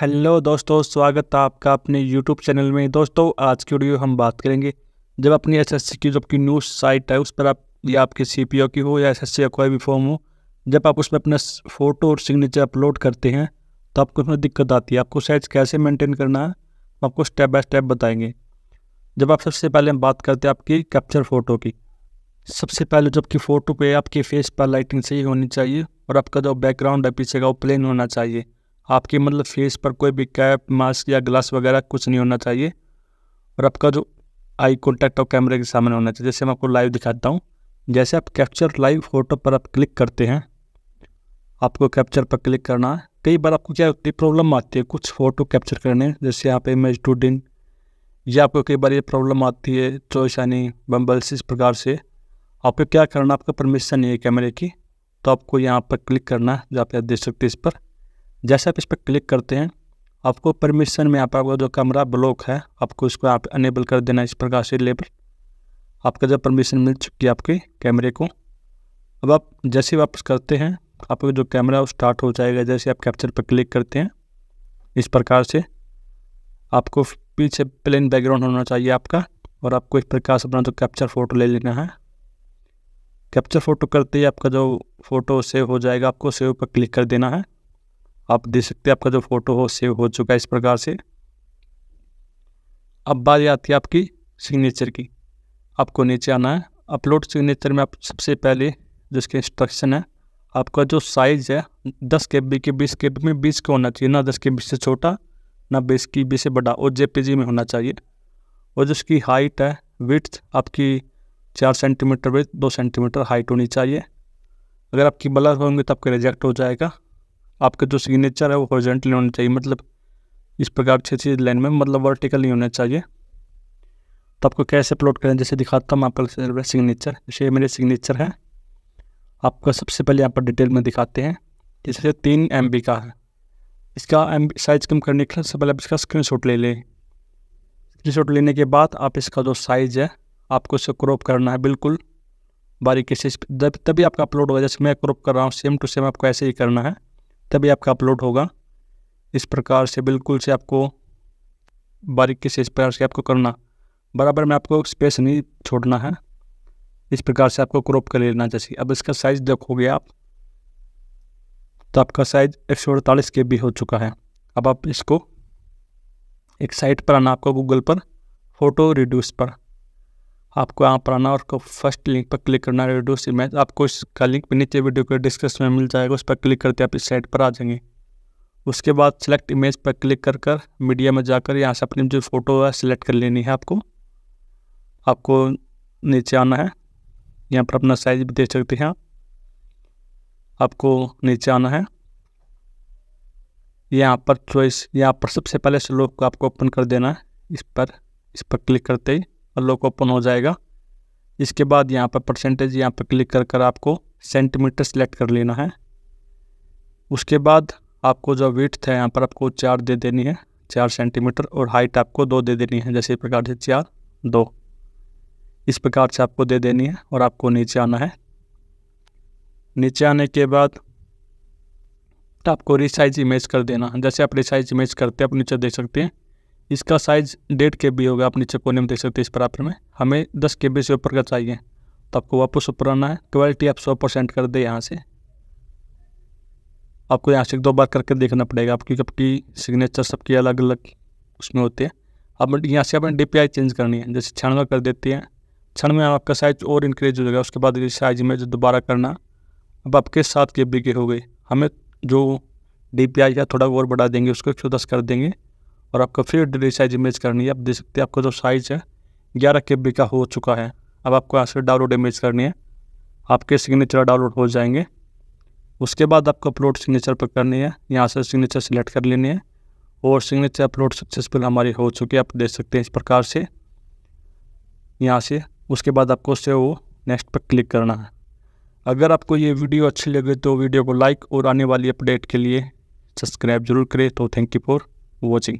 hello दोस्तों स्वागत है आपका अपने यूट्यूब चैनल में दोस्तों आज की वीडियो हम बात करेंगे जब अपनी एस एस की जो आपकी न्यूज़ साइट है उस पर आप या आपके सी पी ओ की हो या एस एस का कोई भी फॉर्म हो जब आप उसमें अपना फ़ोटो और सिग्नेचर अपलोड करते हैं तो आपको उसमें दिक्कत आती है आपको साइज कैसे मेंटेन करना है हम आपको स्टेप बाय स्टेप बताएंगे जब आप सबसे पहले हम बात करते हैं आपकी कैप्चर फ़ोटो की सबसे पहले जब की फ़ोटो पे आपके फेस पर लाइटिंग सही होनी चाहिए और आपका जो बैकग्राउंड है पीछे का वो प्लेन होना चाहिए आपके मतलब फेस पर कोई भी कैप मास्क या ग्लास वगैरह कुछ नहीं होना चाहिए और आपका जो आई कॉन्टैक्ट और कैमरे के सामने होना चाहिए जैसे मैं आपको लाइव दिखाता हूँ जैसे आप कैप्चर लाइव फ़ोटो पर आप क्लिक करते हैं आपको कैप्चर पर क्लिक करना है कई बार आपको क्या होती है प्रॉब्लम आती है कुछ फ़ोटो कैप्चर करने जैसे यहाँ पे टू डिन या आपको कई बार ये प्रॉब्लम आती है चॉइस यानी बम्बल्स इस प्रकार से आपको क्या करना आपका परमिशन नहीं है कैमरे की तो आपको यहाँ पर क्लिक करना है जो आप देख सकते हैं इस पर जैसे आप इस पर क्लिक करते हैं आपको परमिशन में आप आपका जो कैमरा ब्लॉक है आपको इसको आप अनेबल कर देना इस प्रकार से लेबल आपका जब परमिशन मिल चुकी है आपके कैमरे को अब आप जैसे वापस करते हैं आपका जो कैमरा वो स्टार्ट हो जाएगा जैसे आप कैप्चर पर क्लिक करते हैं इस प्रकार से आपको पीछे प्लेन बैकग्राउंड होना चाहिए आपका और आपको इस प्रकार से अपना जो कैप्चर फ़ोटो ले लेना है कैप्चर फ़ोटो करते ही आपका जो फ़ोटो सेव हो जाएगा आपको सेव पर क्लिक कर देना है आप देख सकते हैं आपका जो फ़ोटो हो सेव हो चुका है इस प्रकार से अब बात आती है आपकी सिग्नेचर की आपको नीचे आना है अपलोड सिग्नेचर में आप सबसे पहले जिसके इंस्ट्रक्शन है आपका जो साइज़ है दस के बी के बीस के बी में बीस का होना चाहिए ना दस के बीस से छोटा ना बीस की बी से बड़ा और जे में होना चाहिए और जिसकी हाइट है विथ आपकी चार सेंटीमीटर विथ दो सेंटीमीटर हाइट होनी चाहिए अगर आपकी बलर होंगे तो आपका रिजेक्ट हो जाएगा आपके जो सिग्नेचर है वो हॉरिजेंटली होना चाहिए मतलब इस प्रकार छः छः लाइन में मतलब वर्टिकल नहीं होना चाहिए तो आपको कैसे अपलोड करें जैसे दिखाता हूँ आपका सिग्नेचर जैसे मेरे सिग्नेचर है आपका सबसे पहले यहाँ पर डिटेल में दिखाते हैं जैसे तीन एम का है इसका एम साइज़ कम करने के लिए सबसे पहले आप इसका शॉट ले लें शॉट लेने के बाद आप इसका जो साइज़ है आपको इसे क्रॉप करना है बिल्कुल बारीकी से तभी आपका अपलोड होगा जैसे मैं क्रॉप कर रहा हूँ सेम टू सेम आपको ऐसे ही करना है तभी आपका अपलोड होगा इस प्रकार से बिल्कुल से आपको बारीकी से इस प्रकार से आपको करना बराबर में आपको स्पेस नहीं छोड़ना है इस प्रकार से आपको क्रॉप कर लेना जैसे अब इसका साइज़ देखोगे आप तो आपका साइज एक सौ अड़तालीस के बी हो चुका है अब आप इसको एक साइट पर आना आपको गूगल पर फ़ोटो रिड्यूस पर आपको यहाँ पर आना और को फर्स्ट लिंक पर क्लिक करना है सी इमेज आपको इसका लिंक भी नीचे वीडियो के डिस्क्रिप्शन में मिल जाएगा उस पर क्लिक करते आप इस साइट पर आ जाएंगे उसके बाद सेलेक्ट इमेज पर क्लिक कर कर मीडिया में जाकर यहाँ से अपनी जो फ़ोटो है सिलेक्ट कर लेनी है आपको आपको नीचे आना है यहाँ पर अपना साइज भी दे सकते हैं आपको नीचे आना है यहाँ पर चॉइस यहाँ पर सबसे पहले स्लोप को आपको ओपन कर देना है इस पर इस पर क्लिक करते ही लॉक ओपन हो जाएगा इसके बाद यहाँ पर परसेंटेज यहाँ पर क्लिक कर कर आपको सेंटीमीटर सेलेक्ट कर लेना है उसके बाद आपको जो विथ है यहाँ पर आपको चार दे देनी है चार सेंटीमीटर और हाइट आपको दो दे देनी है जैसे प्रकार से चार दो इस प्रकार से आपको दे देनी है और आपको नीचे आना है नीचे आने के बाद आपको रिसाइज इमेज कर देना जैसे आप रिसाइज इमेज करते हैं आप नीचे देख सकते हैं इसका साइज़ डेढ़ के बी होगा आप नीचे कोने में देख सकते हैं इस बराबर में हमें दस के बी से ऊपर का चाहिए तो आपको वापस ऊपर आना है क्वालिटी आप सौ परसेंट कर दें यहाँ से आपको यहाँ से दो बार करके देखना पड़ेगा आप क्योंकि आपकी सिग्नेचर सबकी अलग अलग उसमें होते हैं अब मतलब यहाँ से आपने डी चेंज करनी है जैसे छियानवे कर देते हैं क्षण में आपका साइज और इंक्रीज हो जाएगा उसके बाद साइज में जो दोबारा करना अब आपके सात के बी के हो गए हमें जो डी पी आई का थोड़ा और बढ़ा देंगे उसको एक सौ दस कर देंगे और आपको फिर डिली साइज इमेज करनी है आप देख सकते हैं आपका जो साइज़ है ग्यारह के बी का हो चुका है अब आपको यहाँ से डाउनलोड इमेज करनी है आपके सिग्नेचर डाउनलोड हो जाएंगे उसके बाद आपको अपलोड सिग्नेचर पर करनी है यहाँ से सिग्नेचर सेलेक्ट कर लेनी है और सिग्नेचर अपलोड सक्सेसफुल हमारी हो चुकी है आप देख सकते हैं इस प्रकार से यहाँ से उसके बाद आपको उससे वो नेक्स्ट पर क्लिक करना है अगर आपको ये वीडियो अच्छी लगे तो वीडियो को लाइक और आने वाली अपडेट के लिए सब्सक्राइब जरूर करें तो थैंक यू फॉर वॉचिंग